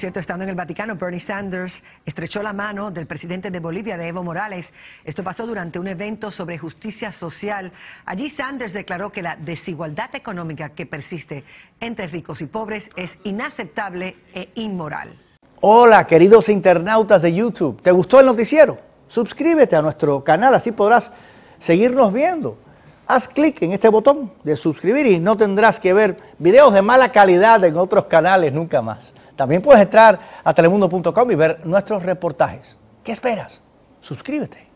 cierto, estando en el Vaticano, Bernie Sanders estrechó la mano del presidente de Bolivia, de Evo Morales. Esto pasó durante un evento sobre justicia social. Allí Sanders declaró que la desigualdad económica que persiste entre ricos y pobres es inaceptable e inmoral. Hola, queridos internautas de YouTube. ¿Te gustó el noticiero? Suscríbete a nuestro canal, así podrás seguirnos viendo. Haz clic en este botón de suscribir y no tendrás que ver videos de mala calidad en otros canales nunca más. También puedes entrar a telemundo.com y ver nuestros reportajes. ¿Qué esperas? Suscríbete.